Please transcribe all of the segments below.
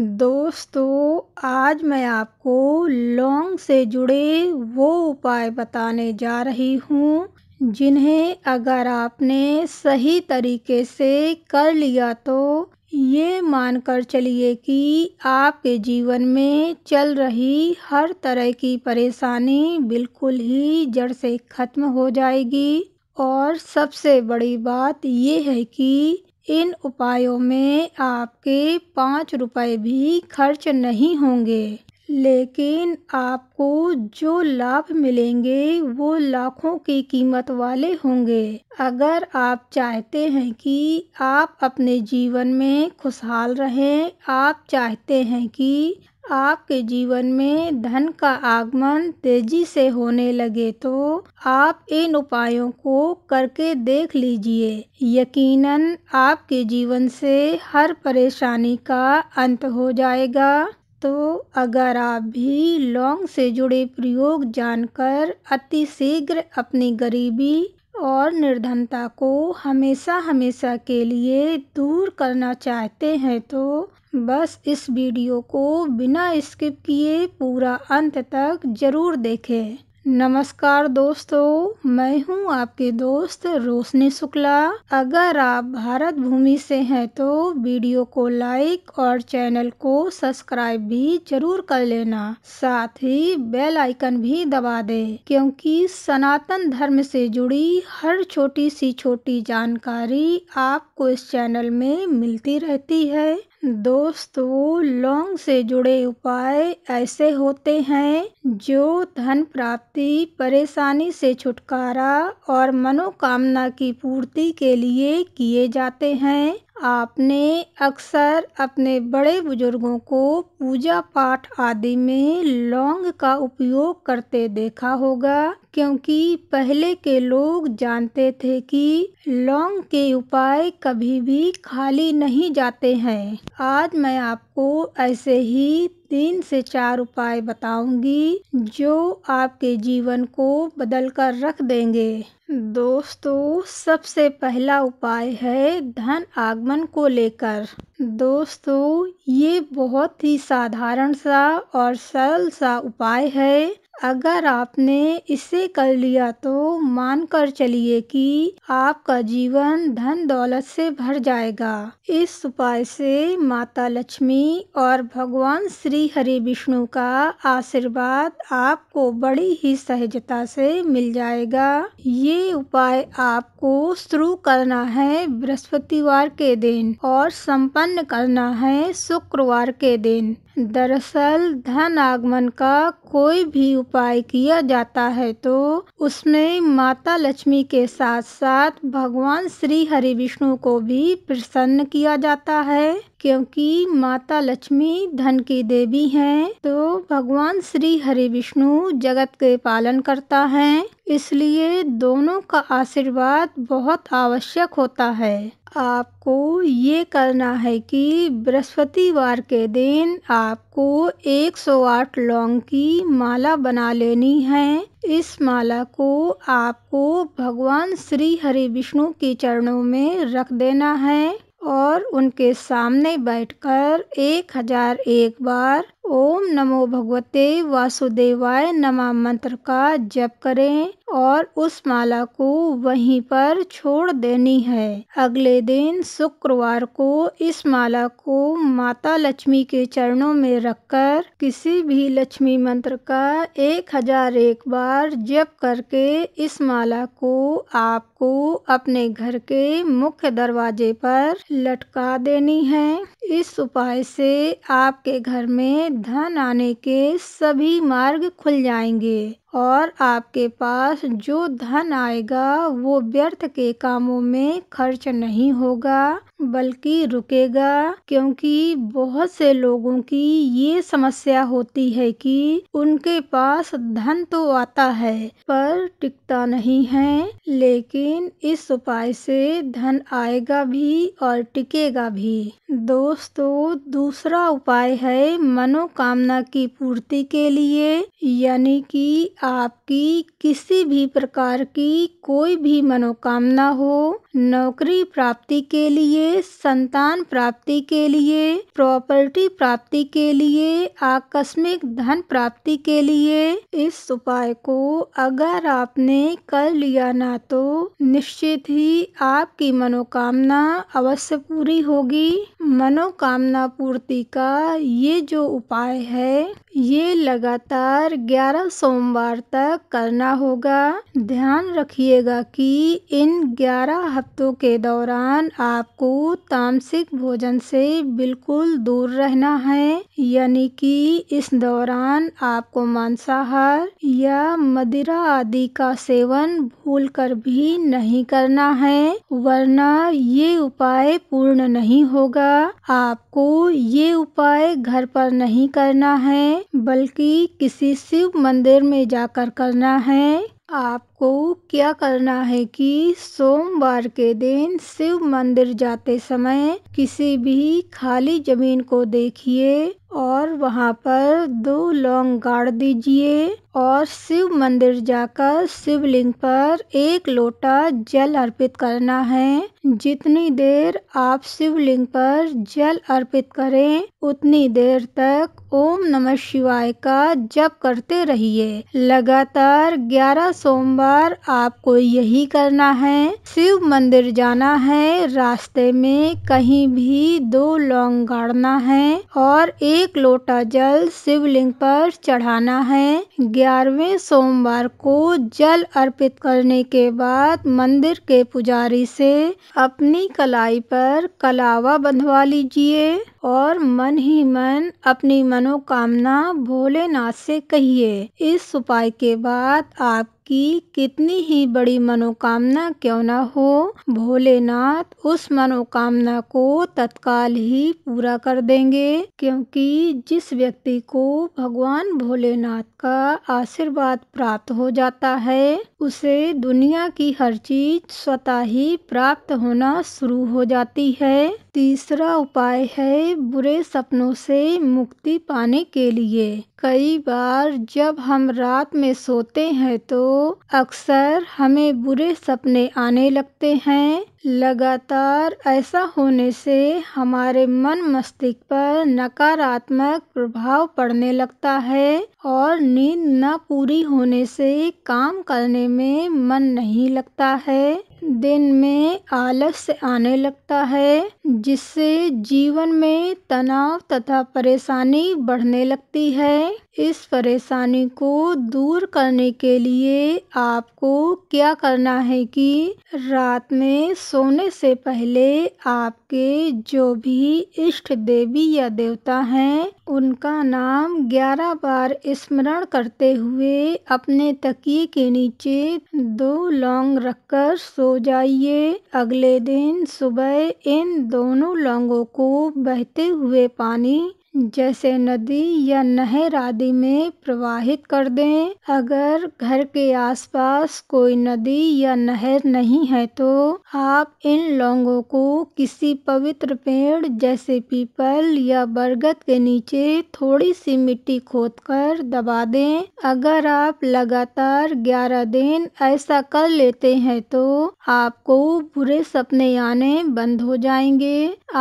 दोस्तों आज मैं आपको लौंग से जुड़े वो उपाय बताने जा रही हूँ जिन्हें अगर आपने सही तरीके से कर लिया तो ये मानकर चलिए कि आपके जीवन में चल रही हर तरह की परेशानी बिल्कुल ही जड़ से ख़त्म हो जाएगी और सबसे बड़ी बात ये है कि इन उपायों में आपके पाँच रुपये भी खर्च नहीं होंगे लेकिन आपको जो लाभ मिलेंगे वो लाखों की कीमत वाले होंगे अगर आप चाहते हैं कि आप अपने जीवन में खुशहाल रहें आप चाहते हैं कि आपके जीवन में धन का आगमन तेजी से होने लगे तो आप इन उपायों को करके देख लीजिए यकीनन आपके जीवन से हर परेशानी का अंत हो जाएगा तो अगर आप भी लौंग से जुड़े प्रयोग जानकर अति शीघ्र अपनी गरीबी और निर्धनता को हमेशा हमेशा के लिए दूर करना चाहते हैं तो बस इस वीडियो को बिना स्किप किए पूरा अंत तक ज़रूर देखें नमस्कार दोस्तों मैं हूं आपके दोस्त रोशनी शुक्ला अगर आप भारत भूमि से हैं तो वीडियो को लाइक और चैनल को सब्सक्राइब भी जरूर कर लेना साथ ही बेल आइकन भी दबा दे क्योंकि सनातन धर्म से जुड़ी हर छोटी सी छोटी जानकारी आपको इस चैनल में मिलती रहती है दोस्त वो से जुड़े उपाय ऐसे होते हैं जो धन प्राप्ति, परेशानी से छुटकारा और मनोकामना की पूर्ति के लिए किए जाते हैं आपने अक्सर अपने बड़े बुजुर्गों को पूजा पाठ आदि में लौंग का उपयोग करते देखा होगा क्योंकि पहले के लोग जानते थे कि लौंग के उपाय कभी भी खाली नहीं जाते हैं आज मैं आपको ऐसे ही तीन से चार उपाय बताऊंगी जो आपके जीवन को बदल कर रख देंगे दोस्तों सबसे पहला उपाय है धन आगमन को लेकर दोस्तों ये बहुत ही साधारण सा और सरल सा उपाय है अगर आपने इसे कर लिया तो मान कर चलिए कि आपका जीवन धन दौलत से भर जाएगा इस उपाय से माता लक्ष्मी और भगवान श्री हरि विष्णु का आशीर्वाद आपको बड़ी ही सहजता से मिल जाएगा ये उपाय आपको शुरू करना है बृहस्पतिवार के दिन और संपन्न करना है शुक्रवार के दिन दरअसल धन आगमन का कोई भी उपाय किया जाता है तो उसमें माता लक्ष्मी के साथ साथ भगवान श्री हरि विष्णु को भी प्रसन्न किया जाता है क्योंकि माता लक्ष्मी धन की देवी हैं तो भगवान श्री हरि विष्णु जगत के पालन करता है इसलिए दोनों का आशीर्वाद बहुत आवश्यक होता है आपको ये करना है कि बृहस्पतिवार के दिन आपको 108 लौंग की माला बना लेनी है इस माला को आपको भगवान श्री हरि विष्णु के चरणों में रख देना है और उनके सामने बैठकर एक हजार एक बार ओम नमो भगवते वासुदेवाय नमः मंत्र का जप करें और उस माला को वहीं पर छोड़ देनी है अगले दिन शुक्रवार को इस माला को माता लक्ष्मी के चरणों में रखकर किसी भी लक्ष्मी मंत्र का एक हजार एक बार जप करके इस माला को आपको अपने घर के मुख्य दरवाजे पर लटका देनी है इस उपाय से आपके घर में धन आने के सभी मार्ग खुल जाएंगे और आपके पास जो धन आएगा वो व्यर्थ के कामों में खर्च नहीं होगा बल्कि रुकेगा क्योंकि बहुत से लोगों की ये समस्या होती है कि उनके पास धन तो आता है पर टिकता नहीं है लेकिन इस उपाय से धन आएगा भी और टिकेगा भी दोस्तों दूसरा उपाय है मनोकामना की पूर्ति के लिए यानी कि आपकी किसी भी प्रकार की कोई भी मनोकामना हो नौकरी प्राप्ति के लिए संतान प्राप्ति के लिए प्रॉपर्टी प्राप्ति के लिए आकस्मिक धन प्राप्ति के लिए इस उपाय को अगर आपने कर लिया ना तो निश्चित ही आपकी मनोकामना अवश्य पूरी होगी मनोकामना पूर्ति का ये जो उपाय है ये लगातार 11 सोमवार तक करना होगा ध्यान रखिएगा कि इन 11 हफ्तों के दौरान आपको तामसिक भोजन से बिल्कुल दूर रहना है यानी कि इस दौरान आपको मांसाहार या मदिरा आदि का सेवन भूलकर भी नहीं करना है वरना ये उपाय पूर्ण नहीं होगा आपको ये उपाय घर पर नहीं करना है बल्कि किसी शिव मंदिर में जाकर करना है आपको क्या करना है कि सोमवार के दिन शिव मंदिर जाते समय किसी भी खाली जमीन को देखिए और वहाँ पर दो लौंग गाड़ दीजिए और शिव मंदिर जाकर शिवलिंग पर एक लोटा जल अर्पित करना है जितनी देर आप शिवलिंग पर जल अर्पित करें उतनी देर तक ओम नमः शिवाय का जप करते रहिए लगातार 11 सोमवार आपको यही करना है शिव मंदिर जाना है रास्ते में कहीं भी दो लौंग गाड़ना है और एक एक लोटा जल शिवलिंग पर चढ़ाना है ग्यारहवें सोमवार को जल अर्पित करने के बाद मंदिर के पुजारी से अपनी कलाई पर कलावा बंधवा लीजिए और मन ही मन अपनी मनोकामना भोलेनाथ से कहिए इस उपाय के बाद आप की कितनी ही बड़ी मनोकामना क्यों न हो भोलेनाथ उस मनोकामना को तत्काल ही पूरा कर देंगे क्योंकि जिस व्यक्ति को भगवान भोलेनाथ का आशीर्वाद प्राप्त हो जाता है उसे दुनिया की हर चीज स्वतः ही प्राप्त होना शुरू हो जाती है तीसरा उपाय है बुरे सपनों से मुक्ति पाने के लिए कई बार जब हम रात में सोते हैं तो अक्सर हमें बुरे सपने आने लगते हैं लगातार ऐसा होने से हमारे मन मस्तिष्क पर नकारात्मक प्रभाव पड़ने लगता है और नींद न पूरी होने से काम करने में मन नहीं लगता है दिन में आलस आने लगता है जिससे जीवन में तनाव तथा परेशानी बढ़ने लगती है इस परेशानी को दूर करने के लिए आपको क्या करना है कि रात में सोने से पहले आपके जो भी इष्ट देवी या देवता हैं उनका नाम ग्यारह बार स्मरण करते हुए अपने तकिए के नीचे दो लौंग रखकर सो जाइए अगले दिन सुबह इन दोनों लौंगों को बहते हुए पानी जैसे नदी या नहर आदि में प्रवाहित कर दें अगर घर के आसपास कोई नदी या नहर नहीं है तो आप इन लौंगों को किसी पवित्र पेड़ जैसे पीपल या बरगद के नीचे थोड़ी सी मिट्टी खोदकर दबा दें अगर आप लगातार ग्यारह दिन ऐसा कर लेते हैं तो आपको बुरे सपने आने बंद हो जाएंगे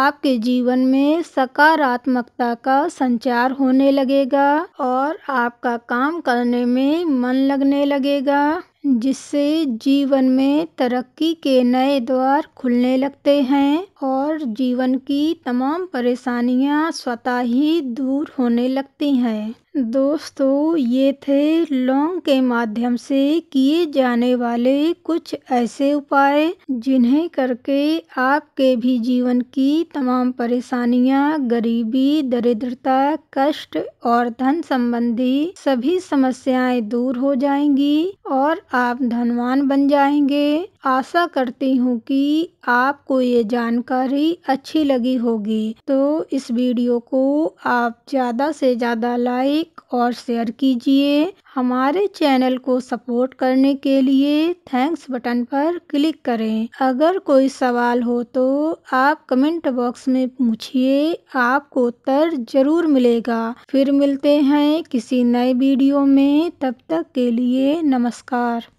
आपके जीवन में सकारात्मकता का संचार होने लगेगा और आपका काम करने में मन लगने लगेगा जिससे जीवन में तरक्की के नए द्वार खुलने लगते हैं और जीवन की तमाम परेशानियां स्वतः ही दूर होने लगती हैं दोस्तों ये थे लौंग के माध्यम से किए जाने वाले कुछ ऐसे उपाय जिन्हें करके आपके भी जीवन की तमाम परेशानियां गरीबी दरिद्रता कष्ट और धन संबंधी सभी समस्याएं दूर हो जाएंगी और आप धनवान बन जाएंगे आशा करती हूँ कि आपको ये जानकारी अच्छी लगी होगी तो इस वीडियो को आप ज़्यादा से ज़्यादा लाइक लाइक और शेयर कीजिए हमारे चैनल को सपोर्ट करने के लिए थैंक्स बटन पर क्लिक करें अगर कोई सवाल हो तो आप कमेंट बॉक्स में पूछिए आपको उत्तर जरूर मिलेगा फिर मिलते हैं किसी नए वीडियो में तब तक के लिए नमस्कार